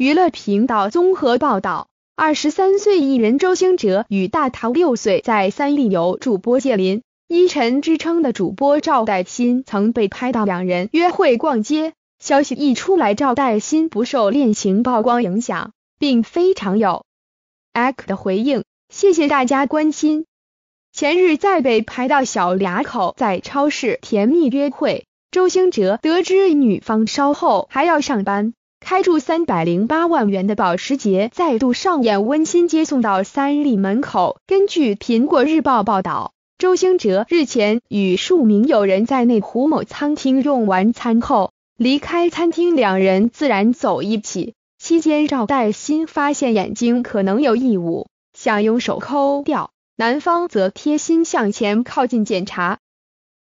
娱乐频道综合报道：二十三岁艺人周星哲与大桃六岁，在三立游主播谢林依晨之称的主播赵黛欣，曾被拍到两人约会逛街。消息一出来，赵黛欣不受恋情曝光影响，并非常有 act 的回应：“谢谢大家关心。”前日再被拍到小俩口在超市甜蜜约会，周星哲得知女方稍后还要上班。开住三百零八万元的保时捷再度上演温馨接送到三立门口。根据苹果日报报道，周星哲日前与数名友人在内湖某餐厅用完餐后离开餐厅，两人自然走一起。期间赵黛欣发现眼睛可能有异物，想用手抠掉，男方则贴心向前靠近检查。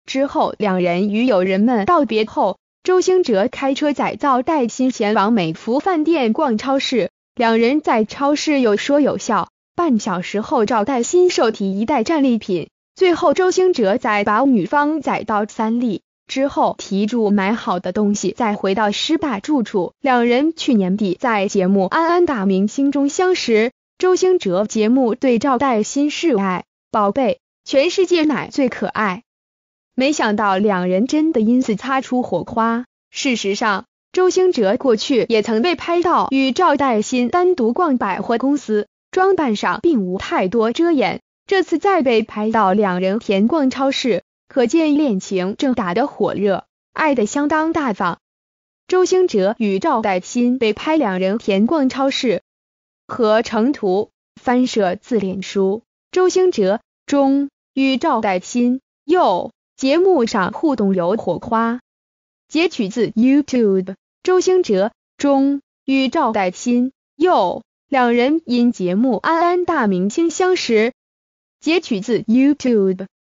之后两人与友人们道别后。周星哲开车载赵黛欣前往美福饭店逛超市，两人在超市有说有笑。半小时后，赵黛欣受提一袋战利品，最后周星哲再把女方载到三立之后，提住买好的东西再回到师大住处。两人去年底在节目《安安大明星》中相识，周星哲节目对赵黛欣示爱：“宝贝，全世界奶最可爱。”没想到两人真的因此擦出火花。事实上，周星哲过去也曾被拍到与赵黛欣单独逛百货公司，装扮上并无太多遮掩。这次再被拍到两人甜逛超市，可见恋情正打得火热，爱得相当大方。周星哲与赵黛欣被拍两人甜逛超市，合成图，翻摄自恋书。周星哲中与赵黛欣右。节目上互动有火花，截取自 YouTube。周星哲中与赵黛欣又两人因节目《安安大明星》相识，截取自 YouTube。